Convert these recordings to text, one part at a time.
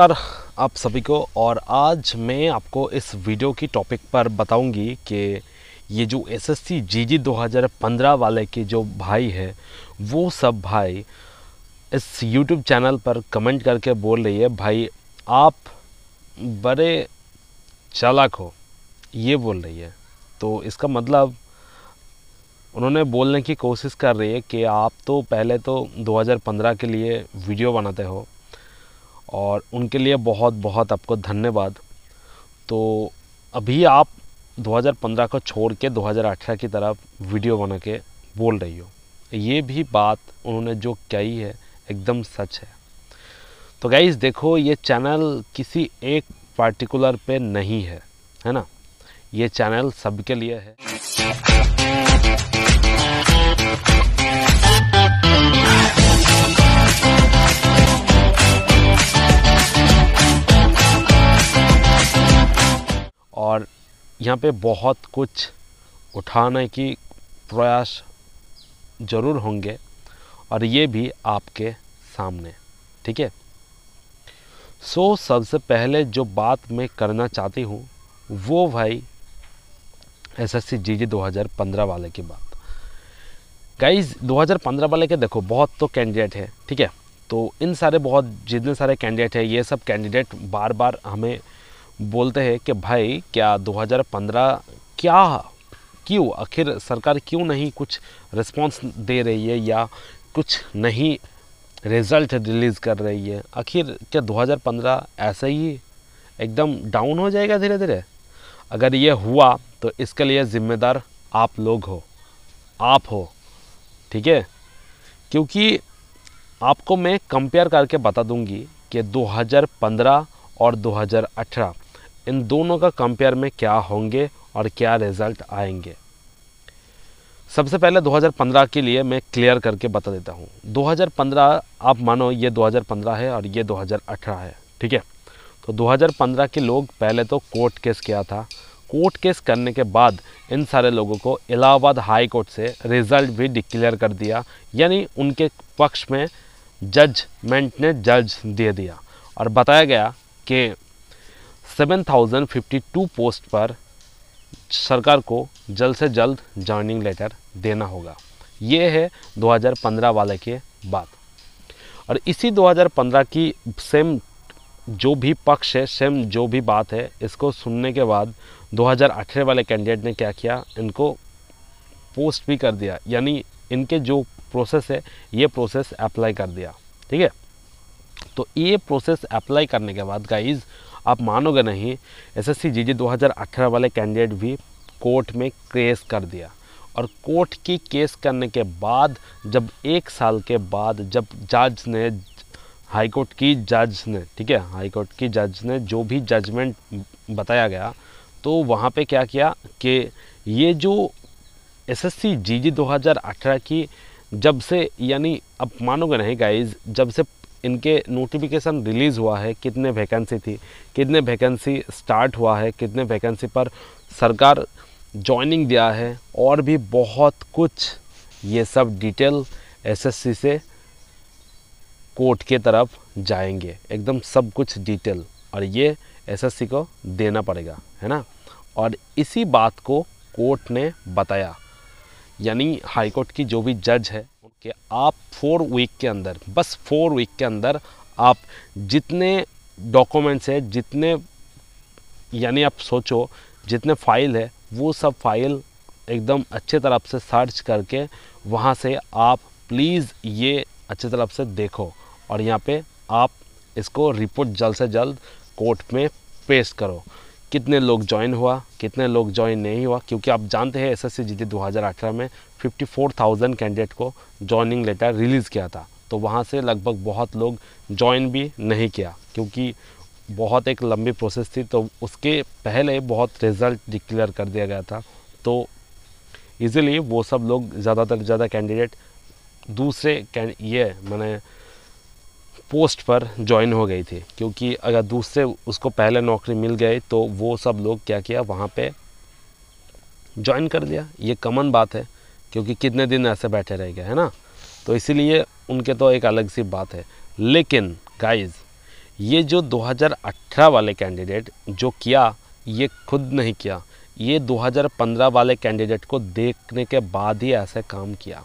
नमस्कार आप सभी को और आज मैं आपको इस वीडियो की टॉपिक पर बताऊंगी कि ये जो एसएससी जीजी 2015 वाले के जो भाई है वो सब भाई इस यूट्यूब चैनल पर कमेंट करके बोल रही है भाई आप बड़े चालाक हो ये बोल रही है तो इसका मतलब उन्होंने बोलने की कोशिश कर रही है कि आप तो पहले तो 2015 के लिए वीडियो बनाते हो और उनके लिए बहुत बहुत आपको धन्यवाद तो अभी आप 2015 को छोड़ के 2018 की तरफ वीडियो बना के बोल रही हो ये भी बात उन्होंने जो कही है एकदम सच है तो गाइज देखो ये चैनल किसी एक पार्टिकुलर पे नहीं है है ना ये चैनल सबके लिए है और यहाँ पे बहुत कुछ उठाने की प्रयास ज़रूर होंगे और ये भी आपके सामने ठीक है सो so, सबसे पहले जो बात मैं करना चाहती हूँ वो भाई एस एस सी जी जी दो हज़ार पंद्रह वाले की बात गाइज 2015 वाले के देखो बहुत तो कैंडिडेट है ठीक है तो इन सारे बहुत जितने सारे कैंडिडेट हैं ये सब कैंडिडेट बार बार हमें बोलते हैं कि भाई क्या 2015 क्या क्यों आखिर सरकार क्यों नहीं कुछ रिस्पॉन्स दे रही है या कुछ नहीं रिज़ल्ट रिलीज़ कर रही है आखिर क्या 2015 ऐसे ही एकदम डाउन हो जाएगा धीरे धीरे अगर ये हुआ तो इसके लिए ज़िम्मेदार आप लोग हो आप हो ठीक है क्योंकि आपको मैं कंपेयर करके बता दूंगी कि 2015 और इन दोनों का कंपेयर में क्या होंगे और क्या रिज़ल्ट आएंगे सबसे पहले 2015 के लिए मैं क्लियर करके बता देता हूँ 2015 आप मानो ये 2015 है और ये 2018 है ठीक है तो 2015 के लोग पहले तो कोर्ट केस किया था कोर्ट केस करने के बाद इन सारे लोगों को इलाहाबाद हाई कोर्ट से रिज़ल्ट भी डिक्लेयर कर दिया यानी उनके पक्ष में जजमेंट ने जज दे दिया और बताया गया कि 7,052 पोस्ट पर सरकार को जल्द से जल्द ज्वाइनिंग लेटर देना होगा ये है 2015 वाले के बाद और इसी 2015 की सेम जो भी पक्ष है सेम जो भी बात है इसको सुनने के बाद 2018 वाले कैंडिडेट ने क्या किया इनको पोस्ट भी कर दिया यानी इनके जो प्रोसेस है ये प्रोसेस अप्लाई कर दिया ठीक है तो ये प्रोसेस अप्लाई करने के बाद गाइज़ आप मानोगे नहीं एसएससी जीजी 2018 वाले कैंडिडेट भी कोर्ट में केस कर दिया और कोर्ट की केस करने के बाद जब एक साल के बाद जब जज ने हाई कोर्ट की जज ने ठीक है हाई कोर्ट की जज ने जो भी जजमेंट बताया गया तो वहाँ पे क्या किया कि ये जो एसएससी जीजी 2018 की जब से यानी अब मानोगे नहीं गाइज जब से इनके नोटिफिकेशन रिलीज़ हुआ है कितने वैकेंसी थी कितने वैकेंसी स्टार्ट हुआ है कितने वैकेंसी पर सरकार जॉइनिंग दिया है और भी बहुत कुछ ये सब डिटेल एसएससी से कोर्ट के तरफ जाएंगे एकदम सब कुछ डिटेल और ये एसएससी को देना पड़ेगा है ना और इसी बात को कोर्ट ने बताया यानी हाईकोर्ट की जो भी जज है कि आप फोर वीक के अंदर बस फोर वीक के अंदर आप जितने डॉक्यूमेंट्स है जितने यानी आप सोचो जितने फाइल है वो सब फाइल एकदम अच्छे तरफ से सर्च करके वहाँ से आप प्लीज़ ये अच्छे तरफ से देखो और यहाँ पे आप इसको रिपोर्ट जल्द से जल्द कोर्ट में पेश करो कितने लोग ज्वाइन हुआ कितने लोग ज्वाइन नहीं हुआ क्योंकि आप जानते हैं एसएससी जीडी 2018 में 54,000 कैंडिडेट को जॉइनिंग लेटर रिलीज़ किया था तो वहाँ से लगभग बहुत लोग ज्वाइन भी नहीं किया क्योंकि बहुत एक लंबी प्रोसेस थी तो उसके पहले बहुत रिज़ल्ट डिक्लेयर कर दिया गया था तो इजीली वो सब लोग ज़्यादातर ज़्यादा कैंडिडेट दूसरे कैंड ये मैंने पोस्ट पर ज्वाइन हो गई थी क्योंकि अगर दूसरे उसको पहले नौकरी मिल गई तो वो सब लोग क्या किया वहाँ पे ज्वाइन कर दिया ये कॉमन बात है क्योंकि कितने दिन ऐसे बैठे रह गए है ना तो इसीलिए उनके तो एक अलग सी बात है लेकिन गाइज ये जो 2018 वाले कैंडिडेट जो किया ये खुद नहीं किया ये 2015 वाले कैंडिडेट को देखने के बाद ही ऐसे काम किया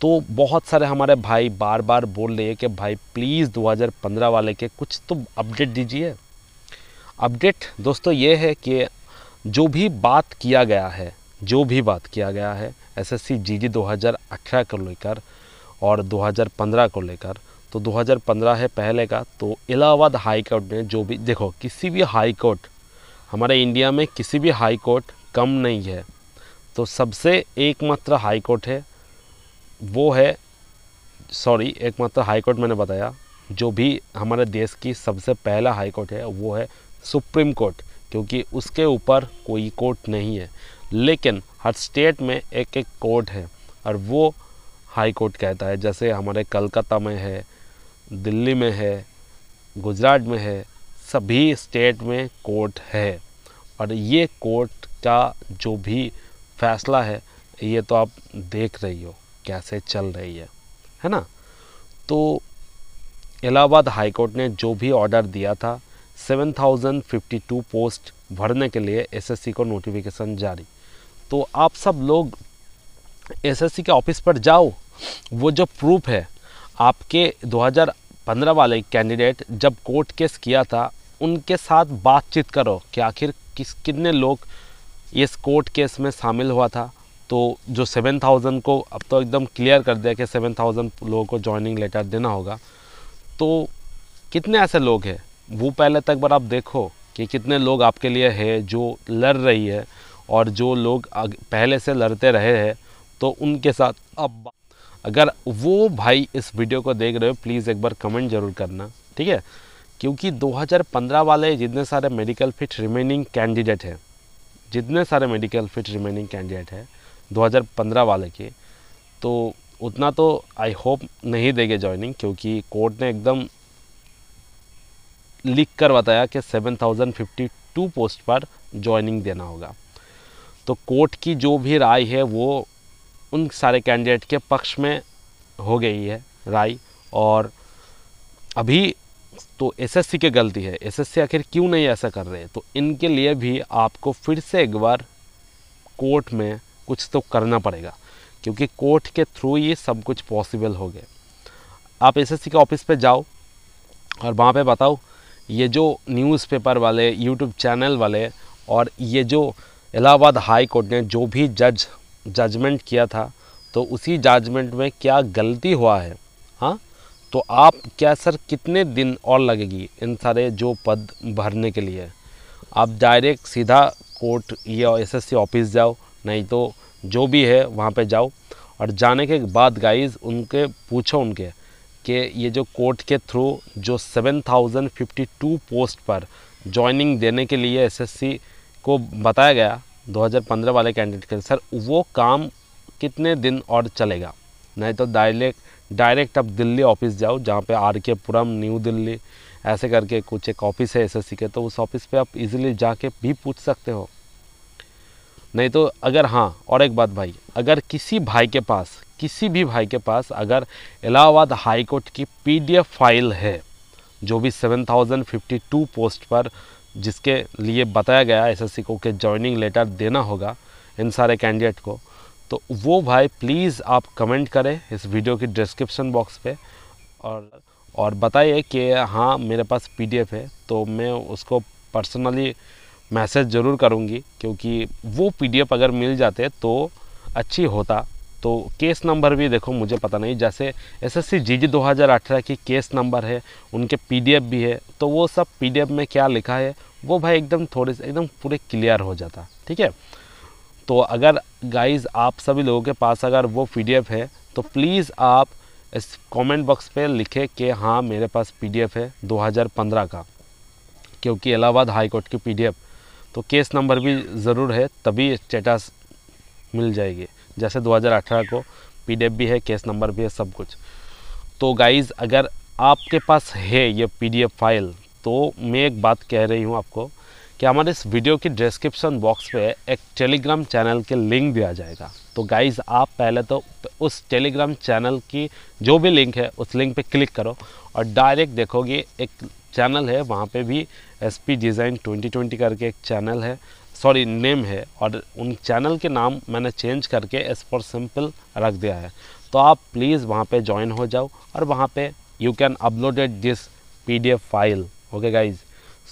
तो बहुत सारे हमारे भाई बार बार बोल रहे हैं कि भाई प्लीज़ 2015 वाले के कुछ तो अपडेट दीजिए अपडेट दोस्तों ये है कि जो भी बात किया गया है जो भी बात किया गया है एस एस दो हज़ार अठारह को लेकर और 2015 को लेकर तो 2015 है पहले का तो इलाहाबाद हाई कोर्ट ने जो भी देखो किसी भी हाई कोर्ट हमारे इंडिया में किसी भी हाई कोर्ट कम नहीं है तो सबसे एकमात्र हाई कोर्ट है वो है सॉरी एकमात्र हाई कोर्ट मैंने बताया जो भी हमारे देश की सबसे पहला हाई कोर्ट है वो है सुप्रीम कोर्ट क्योंकि उसके ऊपर कोई कोर्ट नहीं है लेकिन हर स्टेट में एक एक कोर्ट है और वो हाई कोर्ट कहता है जैसे हमारे कलकत्ता में है दिल्ली में है गुजरात में है सभी स्टेट में कोर्ट है और ये कोर्ट का जो भी फैसला है ये तो आप देख रही हो कैसे चल रही है है ना तो इलाहाबाद हाई कोर्ट ने जो भी ऑर्डर दिया था 7052 पोस्ट भरने के लिए एसएससी को नोटिफिकेशन जारी तो आप सब लोग एसएससी के ऑफिस पर जाओ वो जो प्रूफ है आपके 2015 वाले कैंडिडेट जब कोर्ट केस किया था उनके साथ बातचीत करो कि आखिर किस कितने लोग इस कोर्ट केस में शामिल हुआ था तो जो सेवन थाउजेंड को अब तो एकदम क्लियर कर दिया कि सेवन थाउजेंड लोगों को ज्वाइनिंग लेटर देना होगा तो कितने ऐसे लोग हैं वो पहले तक बार आप देखो कि कितने लोग आपके लिए है जो लड़ रही है और जो लोग पहले से लड़ते रहे हैं तो उनके साथ अब अगर वो भाई इस वीडियो को देख रहे हो प्लीज़ एक बार कमेंट ज़रूर करना ठीक है क्योंकि 2015 वाले जितने सारे मेडिकल फिट रिमेनिंग कैंडिडेट हैं जितने सारे मेडिकल फिट रिमेनिंग कैंडिडेट हैं 2015 वाले के तो उतना तो आई होप नहीं देंगे ज्वाइनिंग क्योंकि कोर्ट ने एकदम लिख कर बताया कि 7052 पोस्ट पर ज्वाइनिंग देना होगा तो कोर्ट की जो भी राय है वो उन सारे कैंडिडेट के पक्ष में हो गई है राय और अभी तो एसएससी की गलती है एसएससी आखिर क्यों नहीं ऐसा कर रहे तो इनके लिए भी आपको फिर से एक बार कोर्ट में कुछ तो करना पड़ेगा क्योंकि कोर्ट के थ्रू ये सब कुछ पॉसिबल हो गया आप एसएससी के ऑफिस पे जाओ और वहाँ पे बताओ ये जो न्यूज़पेपर वाले यूट्यूब चैनल वाले और ये जो इलाहाबाद हाई कोर्ट ने जो भी जज जजमेंट किया था तो उसी जजमेंट में क्या गलती हुआ है हाँ तो आप क्या सर कितने दिन और लगेगी इन सारे जो पद भरने के लिए आप डायरेक्ट सीधा कोर्ट या एसएससी ऑफिस जाओ नहीं तो जो भी है वहाँ पे जाओ और जाने के बाद गाइज उनके पूछो उनके कि ये जो कोर्ट के थ्रू जो 7052 पोस्ट पर जॉइनिंग देने के लिए एसएससी को बताया गया 2015 वाले कैंडिडेट के सर वो काम कितने दिन और चलेगा नहीं तो डायरेक्ट डायरेक्ट आप दिल्ली ऑफिस जाओ जहाँ पे आर के पुरम न्यू दिल्ली ऐसे करके कुछ एक ऑफिस है एसएससी के तो उस ऑफिस पे आप इजीली जाके भी पूछ सकते हो नहीं तो अगर हाँ और एक बात भाई अगर किसी भाई के पास किसी भी भाई के पास अगर इलाहाबाद हाईकोर्ट की पी फाइल है जो भी सेवन पोस्ट पर जिसके लिए बताया गया एसएससी को कि जॉइनिंग लेटर देना होगा इन सारे कैंडिडेट को तो वो भाई प्लीज़ आप कमेंट करें इस वीडियो की डिस्क्रिप्शन बॉक्स पे और और बताइए कि हाँ मेरे पास पीडीएफ है तो मैं उसको पर्सनली मैसेज ज़रूर करूँगी क्योंकि वो पीडीएफ अगर मिल जाते तो अच्छी होता तो केस नंबर भी देखो मुझे पता नहीं जैसे एसएससी जीजी 2018 की केस नंबर है उनके पीडीएफ भी है तो वो सब पीडीएफ में क्या लिखा है वो भाई एकदम थोड़े से एकदम पूरे क्लियर हो जाता ठीक है तो अगर गाइज आप सभी लोगों के पास अगर वो पी है तो प्लीज़ आप इस कमेंट बॉक्स पे लिखें कि हाँ मेरे पास पी है 2015 का क्योंकि इलाहाबाद हाई कोर्ट की पी तो केस नंबर भी ज़रूर है तभी स्टेटस मिल जाएगी जैसे 2018 को पीडीएफ भी है केस नंबर भी है सब कुछ तो गाइज अगर आपके पास है ये पीडीएफ फाइल तो मैं एक बात कह रही हूँ आपको कि हमारे इस वीडियो की डिस्क्रिप्शन बॉक्स पे एक टेलीग्राम चैनल के लिंक दिया जाएगा तो गाइज आप पहले तो उस टेलीग्राम चैनल की जो भी लिंक है उस लिंक पे क्लिक करो और डायरेक्ट देखोगे एक चैनल है वहाँ पे भी एस पी डिज़ाइन 2020 करके एक चैनल है सॉरी नेम है और उन चैनल के नाम मैंने चेंज करके एस फॉर सिंपल रख दिया है तो आप प्लीज़ वहाँ पे ज्वाइन हो जाओ और वहाँ पे you can uploaded this PDF file okay guys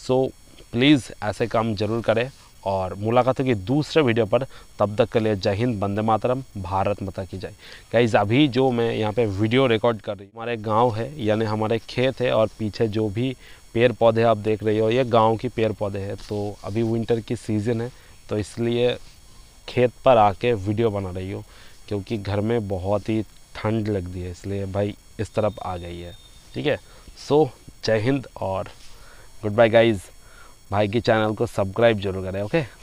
so please ऐसे काम ज़रूर करें और मुलाकात होगी दूसरे वीडियो पर तब तक के लिए जय हिंद बंदे मातरम भारत माता की जय गाइज अभी जो मैं यहाँ पे वीडियो रिकॉर्ड कर रही हूँ हमारे गांव है यानी हमारे खेत है और पीछे जो भी पेड़ पौधे आप देख रहे हो ये गांव की पेड़ पौधे हैं तो अभी विंटर की सीज़न है तो इसलिए खेत पर आके वीडियो बना रही हो क्योंकि घर में बहुत ही ठंड लग है इसलिए भाई इस तरफ आ गई है ठीक है सो जय हिंद और गुड बाय गाइज़ भाई के चैनल को सब्सक्राइब जरूर करें ओके